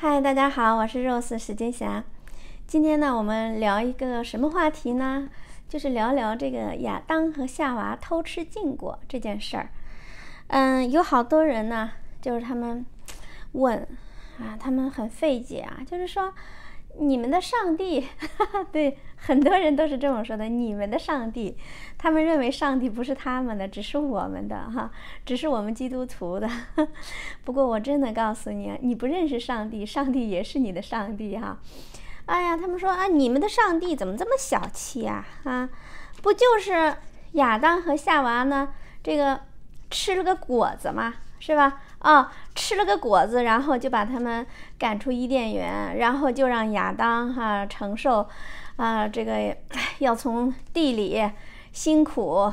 嗨，大家好，我是 Rose 史金霞。今天呢，我们聊一个什么话题呢？就是聊聊这个亚当和夏娃偷吃禁果这件事儿。嗯，有好多人呢，就是他们问啊，他们很费解啊，就是说。你们的上帝，对很多人都是这么说的。你们的上帝，他们认为上帝不是他们的，只是我们的哈，只是我们基督徒的。不过我真的告诉你，你不认识上帝，上帝也是你的上帝哈。哎呀，他们说啊，你们的上帝怎么这么小气啊？啊，不就是亚当和夏娃呢？这个吃了个果子吗？是吧？哦，吃了个果子，然后就把他们赶出伊甸园，然后就让亚当哈承受，啊，这个要从地里辛苦。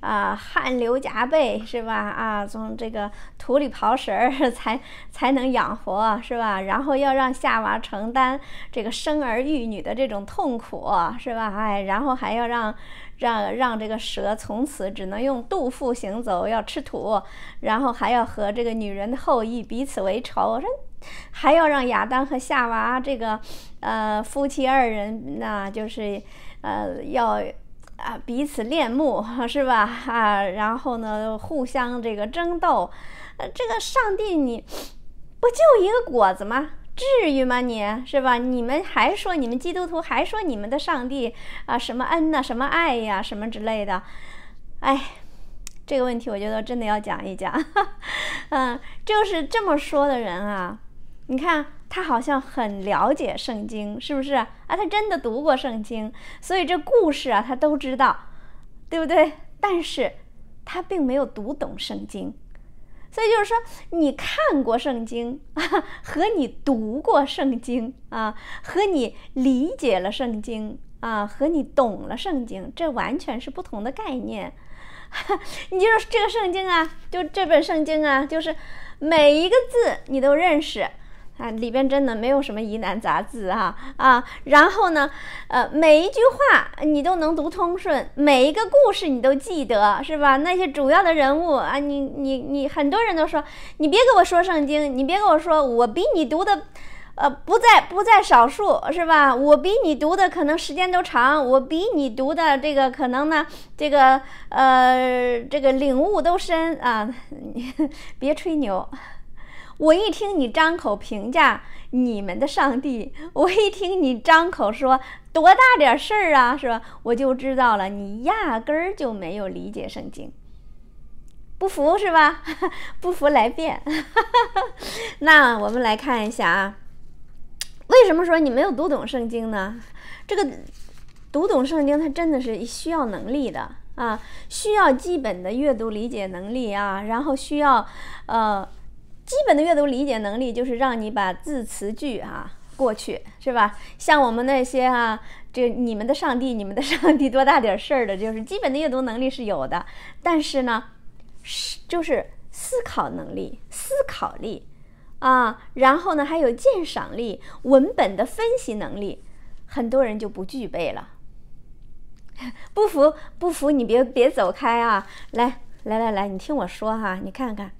啊，汗流浃背是吧？啊，从这个土里刨食儿 才才能养活是吧？然后要让夏娃承担这个生儿育女的这种痛苦是吧？哎，然后还要让让让这个蛇从此只能用肚腹行走，要吃土，然后还要和这个女人的后裔彼此为仇，我说，还要让亚当和夏娃这个呃夫妻二人那就是呃要。啊，彼此恋慕 是吧？啊，然后呢，互相这个争斗，呃，这个上帝你，不就一个果子吗？至于吗？你是吧？你们还说你们基督徒还说你们的上帝啊，什么恩呐，什么爱呀，什么之类的，哎，这个问题我觉得真的要讲一讲，嗯，就是这么说的人啊，你看。他好像很了解圣经，是不是啊？他真的读过圣经，所以这故事啊，他都知道，对不对？但是，他并没有读懂圣经。所以就是说，你看过圣经啊，和你读过圣经啊，和你理解了圣经啊，和你懂了圣经，这完全是不同的概念。你就是这个圣经啊，就这本圣经啊，就是每一个字你都认识。啊，里边真的没有什么疑难杂字哈啊，然后呢，呃，每一句话你都能读通顺，每一个故事你都记得是吧？那些主要的人物啊，你你你，很多人都说，你别给我说圣经，你别跟我说，我比你读的，呃，不在不在少数是吧？我比你读的可能时间都长，我比你读的这个可能呢，这个呃，这个领悟都深啊，别吹牛。我一听你张口评价你们的上帝，我一听你张口说多大点事儿啊，是吧？我就知道了，你压根儿就没有理解圣经。不服是吧？不服来辩。那我们来看一下啊，为什么说你没有读懂圣经呢？这个读懂圣经，它真的是需要能力的啊，需要基本的阅读理解能力啊，然后需要呃。基本的阅读理解能力就是让你把字词句啊 过去是吧？像我们那些啊，这你们的上帝，你们的上帝多大点事儿的？就是基本的阅读能力是有的，但是呢，是就是思考能力、思考力，啊，然后呢还有鉴赏力、文本的分析能力，很多人就不具备了。不服不服，你别别走开啊！来来来来，你听我说哈，你看看。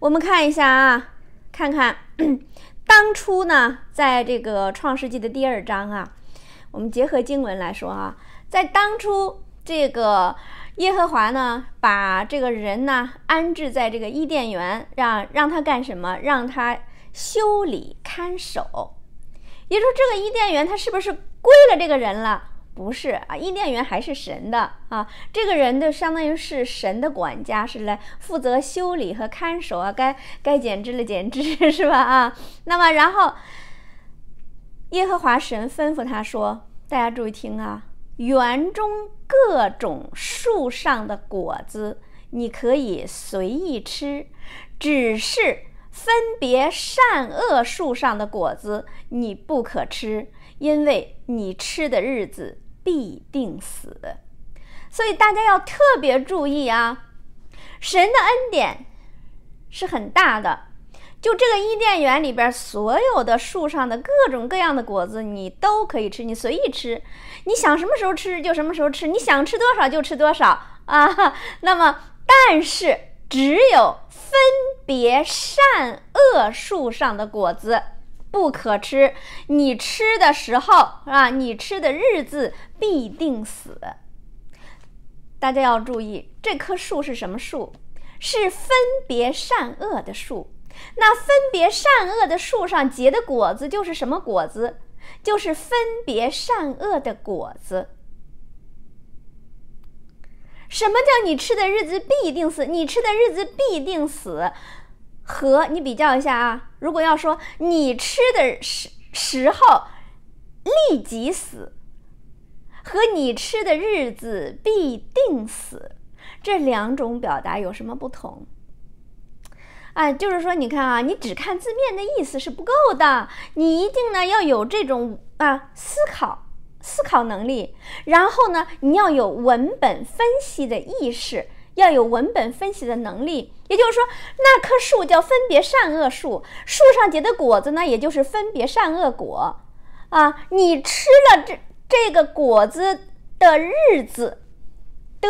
我们看一下啊，看看当初呢，在这个创世纪的第二章啊，我们结合经文来说啊，在当初这个耶和华呢，把这个人呢安置在这个伊甸园，让让他干什么？让他修理看守。也就是说，这个伊甸园他是不是归了这个人了？不是啊，伊甸园还是神的啊，这个人就相当于是神的管家，是来负责修理和看守啊，该该剪枝了剪枝，是吧？啊，那么然后耶和华神吩咐他说，大家注意听啊，园中各种树上的果子你可以随意吃，只是分别善恶树上的果子你不可吃，因为你吃的日子。必定死，所以大家要特别注意啊！神的恩典是很大的，就这个伊甸园里边所有的树上的各种各样的果子，你都可以吃，你随意吃，你想什么时候吃就什么时候吃，你想吃多少就吃多少 啊！那么，但是只有分别善恶树上的果子。不可吃，你吃的时候啊，你吃的日子必定死。大家要注意，这棵树是什么树？是分别善恶的树。那分别善恶的树上结的果子就是什么果子？就是分别善恶的果子。什么叫你吃的日子必定死？你吃的日子必定死。和你比较一下啊，如果要说你吃的时时候立即死，和你吃的日子必定死，这两种表达有什么不同？啊，就是说你看啊，你只看字面的意思是不够的，你一定呢要有这种啊思考思考能力，然后呢你要有文本分析的意识。要有文本分析的能力，也就是说，那棵树叫分别善恶树，树上结的果子呢，也就是分别善恶果。啊，你吃了这这个果子的日子，的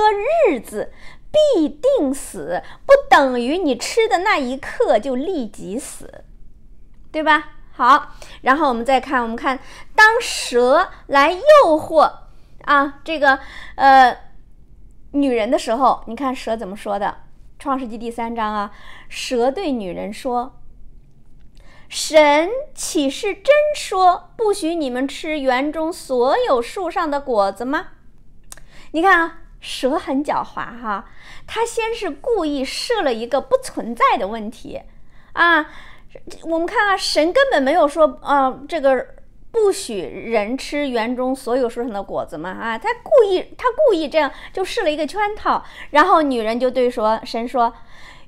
日子必定死，不等于你吃的那一刻就立即死，对吧？好，然后我们再看，我们看当蛇来诱惑啊，这个呃。女人的时候，你看蛇怎么说的？创世纪第三章啊，蛇对女人说：“神岂是真说不许你们吃园中所有树上的果子吗？”你看啊，蛇很狡猾哈，它先是故意设了一个不存在的问题啊。我们看啊，神根本没有说啊这个。不许人吃园中所有树上的果子嘛？啊，他故意，他故意这样就试了一个圈套。然后女人就对说神说：“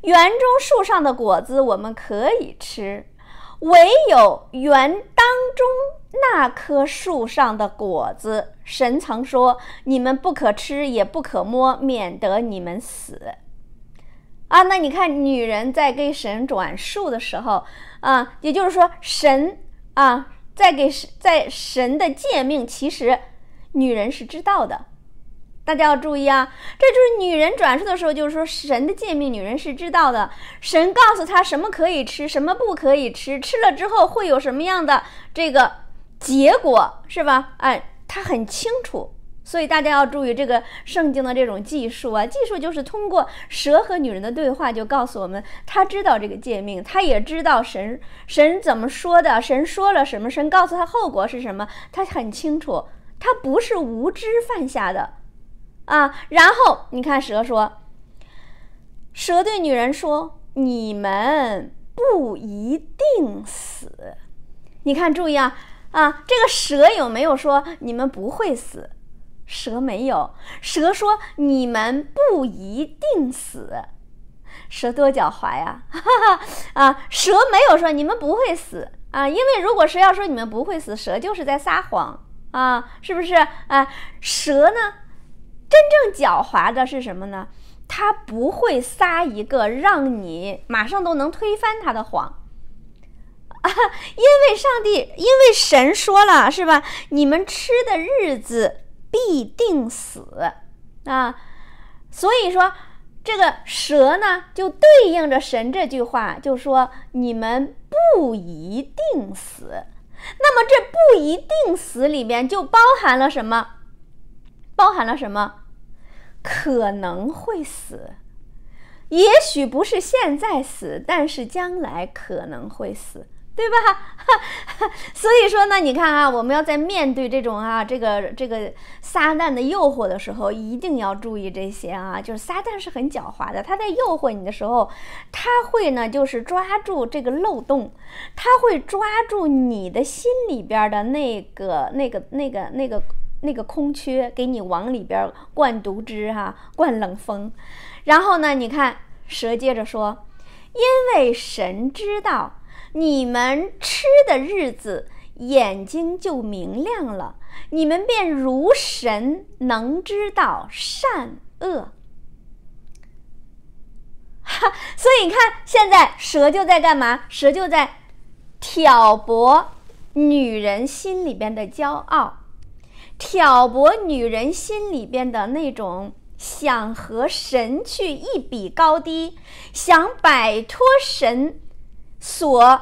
园中树上的果子我们可以吃，唯有园当中那棵树上的果子，神曾说你们不可吃，也不可摸，免得你们死。”啊，那你看女人在给神转述的时候，啊，也就是说神啊。在给神在神的诫命，其实女人是知道的。大家要注意啊，这就是女人转述的时候，就是说神的诫命，女人是知道的。神告诉她什么可以吃，什么不可以吃，吃了之后会有什么样的这个结果，是吧？哎，她很清楚。所以大家要注意这个圣经的这种技术啊，技术就是通过蛇和女人的对话，就告诉我们，他知道这个诫命，他也知道神神怎么说的，神说了什么，神告诉他后果是什么，他很清楚，他不是无知犯下的，啊。然后你看蛇说，蛇对女人说：“你们不一定死。”你看，注意啊啊，这个蛇有没有说你们不会死？蛇没有，蛇说：“你们不一定死。”蛇多狡猾呀！啊，蛇没有说你们不会死啊，因为如果蛇要说你们不会死，蛇就是在撒谎啊，是不是啊？蛇呢，真正狡猾的是什么呢？它不会撒一个让你马上都能推翻它的谎啊，因为上帝，因为神说了，是吧？你们吃的日子。必定死啊！所以说，这个蛇呢，就对应着神这句话，就说你们不一定死。那么，这不一定死里面就包含了什么？包含了什么？可能会死，也许不是现在死，但是将来可能会死。对吧？所以说呢，你看啊，我们要在面对这种啊，这个这个撒旦的诱惑的时候，一定要注意这些啊。就是撒旦是很狡猾的，他在诱惑你的时候，他会呢，就是抓住这个漏洞，他会抓住你的心里边的那个、那个、那个、那个、那个空缺，给你往里边灌毒汁哈，灌冷风。然后呢，你看蛇接着说，因为神知道。你们吃的日子，眼睛就明亮了，你们便如神，能知道善恶。哈，所以你看，现在蛇就在干嘛？蛇就在挑拨女人心里边的骄傲，挑拨女人心里边的那种想和神去一比高低，想摆脱神。所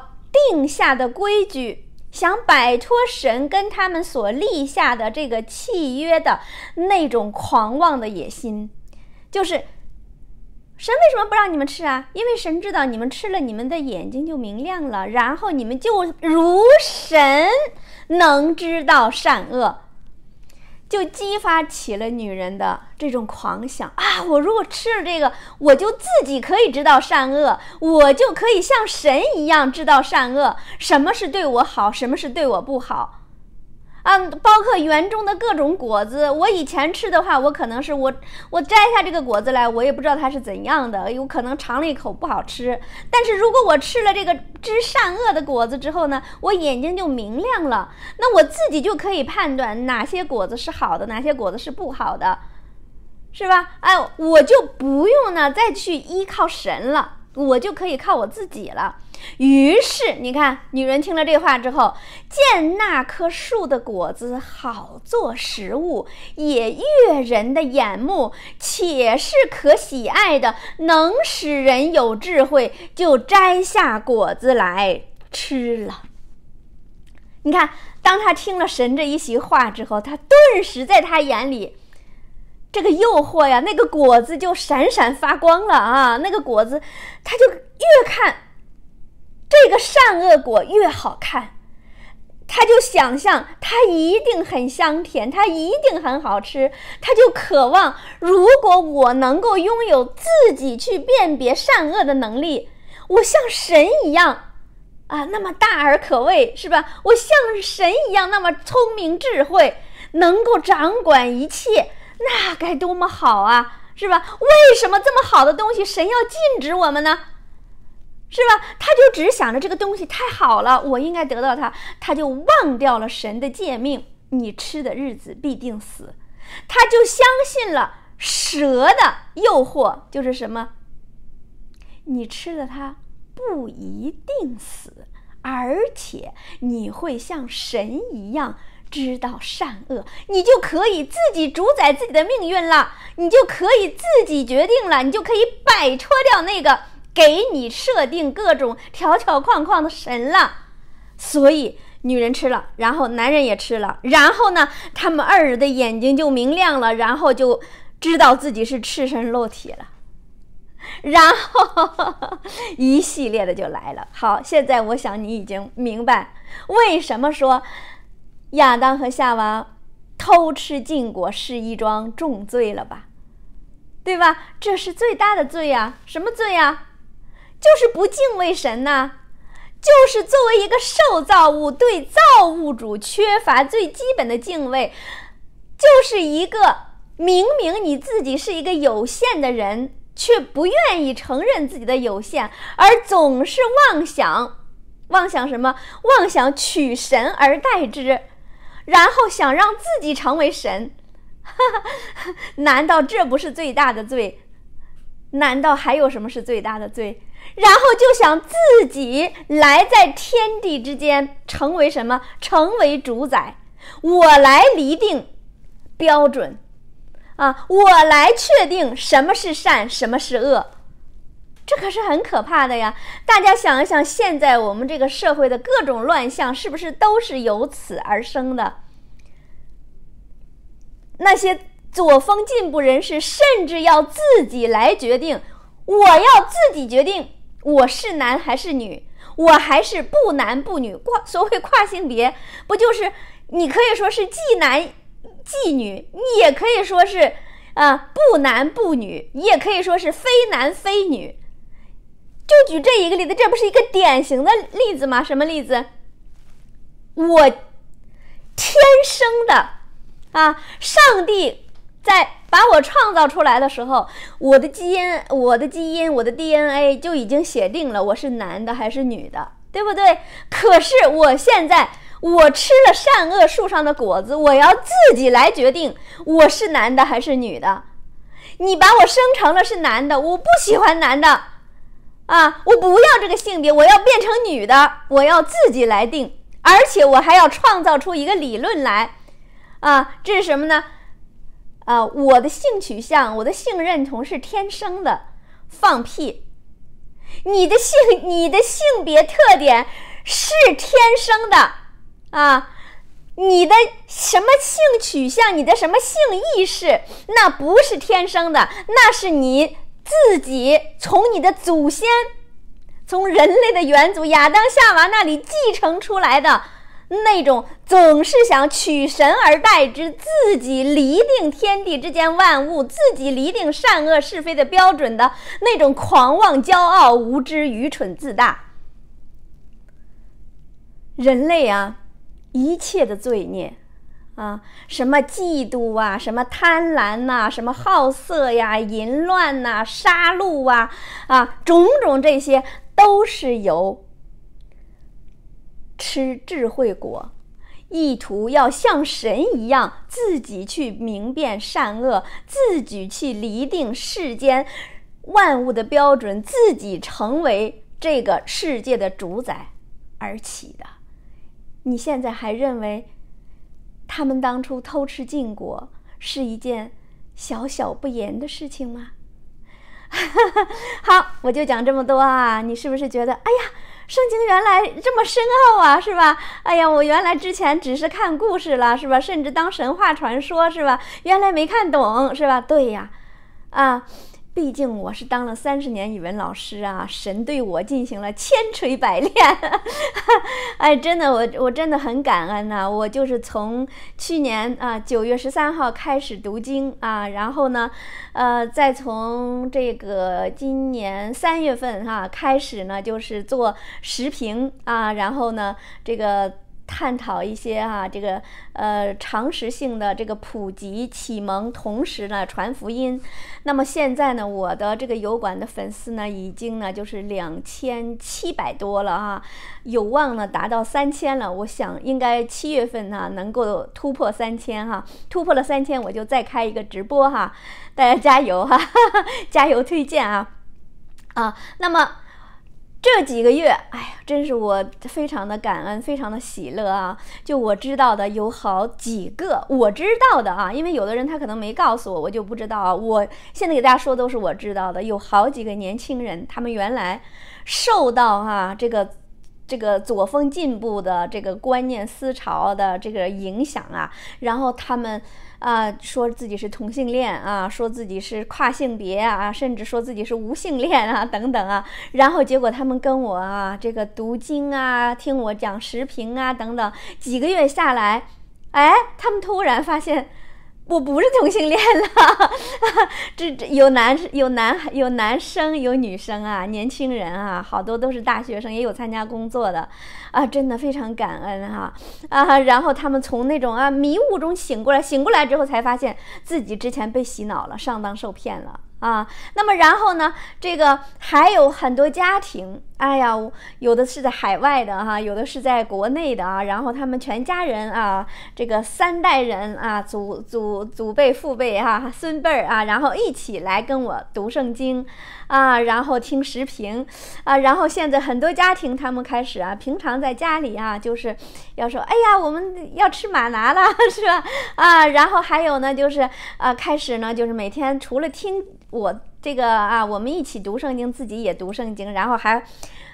定下的规矩，想摆脱神跟他们所立下的这个契约的那种狂妄的野心，就是神为什么不让你们吃啊？因为神知道你们吃了，你们的眼睛就明亮了，然后你们就如神能知道善恶。就激发起了女人的这种狂想啊！我如果吃了这个，我就自己可以知道善恶，我就可以像神一样知道善恶，什么是对我好，什么是对我不好。啊，包括园中的各种果子，我以前吃的话，我可能是我我摘下这个果子来，我也不知道它是怎样的，有可能尝了一口不好吃。但是如果我吃了这个知善恶的果子之后呢，我眼睛就明亮了，那我自己就可以判断哪些果子是好的，哪些果子是不好的，是吧？哎，我就不用呢再去依靠神了，我就可以靠我自己了。于是，你看，女人听了这话之后，见那棵树的果子好做食物，也悦人的眼目，且是可喜爱的，能使人有智慧，就摘下果子来吃了。你看，当他听了神这一席话之后，他顿时在他眼里，这个诱惑呀，那个果子就闪闪发光了啊！那个果子，他就越看。这个善恶果越好看，他就想象它一定很香甜，它一定很好吃，他就渴望。如果我能够拥有自己去辨别善恶的能力，我像神一样啊，那么大而可畏，是吧？我像神一样那么聪明智慧，能够掌管一切，那该多么好啊，是吧？为什么这么好的东西，神要禁止我们呢？是吧？他就只想着这个东西太好了，我应该得到它。他就忘掉了神的诫命：“你吃的日子必定死。”他就相信了蛇的诱惑，就是什么？你吃了它不一定死，而且你会像神一样知道善恶，你就可以自己主宰自己的命运了，你就可以自己决定了，你就可以摆脱掉那个。给你设定各种条条框框的神了，所以女人吃了，然后男人也吃了，然后呢，他们二人的眼睛就明亮了，然后就知道自己是赤身露体了，然后一系列的就来了。好，现在我想你已经明白为什么说亚当和夏娃偷吃禁果是一桩重罪了吧？对吧？这是最大的罪呀！什么罪呀？就是不敬畏神呐，就是作为一个受造物，对造物主缺乏最基本的敬畏，就是一个明明你自己是一个有限的人，却不愿意承认自己的有限，而总是妄想，妄想什么？妄想取神而代之，然后想让自己成为神，难道这不是最大的罪？难道还有什么是最大的罪？然后就想自己来在天地之间成为什么？成为主宰？我来厘定标准，啊，我来确定什么是善，什么是恶，这可是很可怕的呀！大家想一想，现在我们这个社会的各种乱象，是不是都是由此而生的？那些。左风进步人士甚至要自己来决定，我要自己决定我是男还是女，我还是不男不女。跨所谓跨性别，不就是你可以说是既男既女，你也可以说是啊不男不女，你也可以说是非男非女。就举这一个例子，这不是一个典型的例子吗？什么例子？我天生的啊，上帝。在把我创造出来的时候，我的基因、我的基因、我的 DNA 就已经写定了，我是男的还是女的，对不对？可是我现在，我吃了善恶树上的果子，我要自己来决定我是男的还是女的。你把我生成了是男的，我不喜欢男的，啊，我不要这个性别，我要变成女的，我要自己来定，而且我还要创造出一个理论来，啊，这是什么呢？啊，我的性取向、我的性认同是天生的，放屁！你的性、你的性别特点是天生的啊，你的什么性取向、你的什么性意识，那不是天生的，那是你自己从你的祖先、从人类的远祖亚当、夏娃那里继承出来的。那种总是想取神而代之，自己厘定天地之间万物，自己厘定善恶是非的标准的那种狂妄、骄傲、无知、愚蠢、自大。人类啊，一切的罪孽啊，什么嫉妒啊，什么贪婪呐，什么好色呀、淫乱呐、杀戮啊啊，种种这些，都是由。吃智慧果，意图要像神一样，自己去明辨善恶，自己去厘定世间万物的标准，自己成为这个世界的主宰而起的。你现在还认为他们当初偷吃禁果是一件小小不严的事情吗？好，我就讲这么多啊！你是不是觉得，哎呀？圣经原来这么深奥啊，是吧？哎呀，我原来之前只是看故事了，是吧？甚至当神话传说，是吧？原来没看懂，是吧？对呀，啊。毕竟我是当了三十年语文老师啊，神对我进行了千锤百炼，哎，真的，我我真的很感恩呐。我就是从去年啊九月十三号开始读经啊，然后呢，呃，再从这个今年三月份哈开始呢，就是做时评啊，然后呢，这个。探讨一些哈，这个呃常识性的这个普及启蒙，同时呢传福音。那么现在呢，我的这个油管的粉丝呢，已经呢就是两千七百多了啊，有望呢达到三千了。我想应该七月份呢能够突破三千哈，突破了三千我就再开一个直播哈，大家加油哈，加油推荐啊啊，那么。这几个月，哎呀，真是我非常的感恩，非常的喜乐啊！就我知道的有好几个，我知道的啊，因为有的人他可能没告诉我，我就不知道啊。我现在给大家说，都是我知道的，有好几个年轻人，他们原来受到哈这个。这个左风进步的这个观念思潮的这个影响啊，然后他们啊说自己是同性恋啊，说自己是跨性别啊，甚至说自己是无性恋啊等等啊，然后结果他们跟我啊这个读经啊，听我讲视评啊等等，几个月下来，哎，他们突然发现。我不是同性恋了，这这有男有男有男生有女生啊，年轻人啊，好多都是大学生，也有参加工作的，啊，真的非常感恩哈啊，然后他们从那种啊迷雾中醒过来，醒过来之后才发现自己之前被洗脑了，上当受骗了啊，那么然后呢，这个还有很多家庭。哎呀，有的是在海外的哈，有的是在国内的啊。然后他们全家人啊，这个三代人啊，祖祖祖辈、父辈哈，孙辈儿啊，然后一起来跟我读圣经，啊，然后听视频，啊，然后现在很多家庭他们开始啊，平常在家里啊，就是要说，哎呀，我们要吃马拿了，是吧？啊，然后还有呢，就是啊，开始呢，就是每天除了听我。这个啊，我们一起读圣经，自己也读圣经，然后还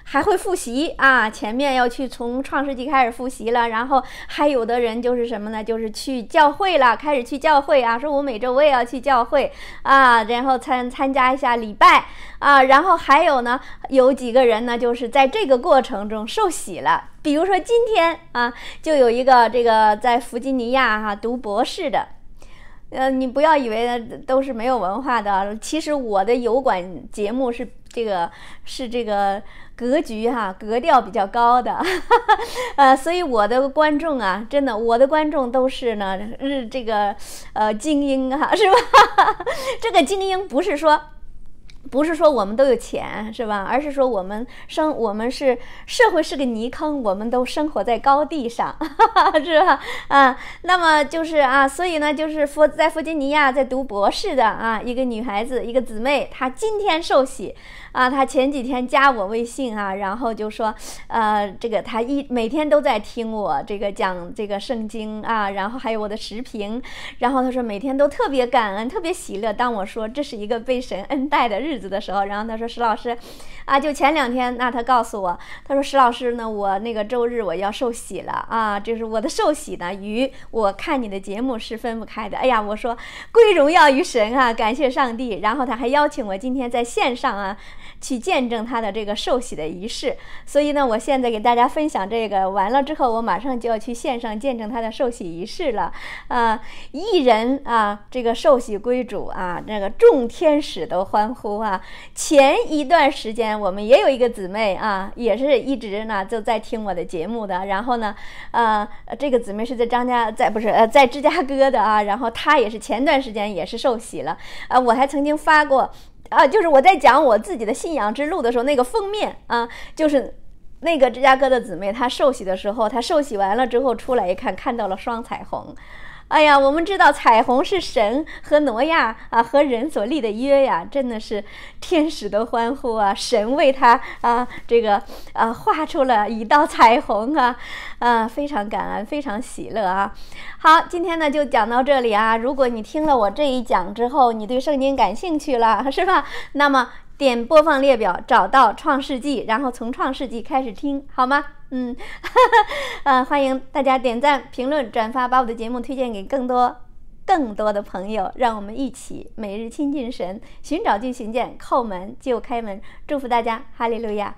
还会复习啊。前面要去从创世纪开始复习了，然后还有的人就是什么呢？就是去教会了，开始去教会啊。说我每周我也要去教会啊，然后参参加一下礼拜啊。然后还有呢，有几个人呢，就是在这个过程中受洗了。比如说今天啊，就有一个这个在弗吉尼亚哈读博士的。呃，你不要以为都是没有文化的，其实我的有管节目是这个是这个格局哈，格调比较高的，呃，所以我的观众啊，真的，我的观众都是呢日这个呃精英啊，是吧？这个精英不是说。不是说我们都有钱是吧？而是说我们生我们是社会是个泥坑，我们都生活在高地上，是吧？啊，那么就是啊，所以呢，就是弗在弗吉尼亚在读博士的啊，一个女孩子，一个姊妹，她今天受洗。啊，他前几天加我微信啊，然后就说，呃，这个他一每天都在听我这个讲这个圣经啊，然后还有我的视频，然后他说每天都特别感恩，特别喜乐。当我说这是一个被神恩待的日子的时候，然后他说石老师，啊，就前两天那他告诉我，他说石老师呢，我那个周日我要受洗了啊，就是我的受洗呢与我看你的节目是分不开的。哎呀，我说贵荣耀于神啊，感谢上帝。然后他还邀请我今天在线上啊。去见证他的这个受喜的仪式，所以呢，我现在给大家分享这个完了之后，我马上就要去线上见证他的受喜仪式了啊！一人啊，这个受喜归主啊，那个众天使都欢呼啊！前一段时间我们也有一个姊妹啊，也是一直呢就在听我的节目的，然后呢，呃，这个姊妹是在张家在不是呃在芝加哥的啊，然后她也是前段时间也是受喜了啊，我还曾经发过。啊，就是我在讲我自己的信仰之路的时候，那个封面啊，就是那个芝加哥的姊妹，她受洗的时候，她受洗完了之后出来一看，看到了双彩虹。哎呀，我们知道彩虹是神和挪亚啊和人所立的约呀，真的是天使的欢呼啊，神为他啊这个啊画出了一道彩虹啊，啊非常感恩，非常喜乐啊。好，今天呢就讲到这里啊。如果你听了我这一讲之后，你对圣经感兴趣了 是吧？那么点播放列表，找到《创世纪》，然后从《创世纪》开始听好吗？嗯，呃，欢迎大家点赞、评论、转发，把我的节目推荐给更多、更多的朋友。让我们一起每日亲近神，寻找就寻见，叩门就开门。祝福大家，哈利路亚。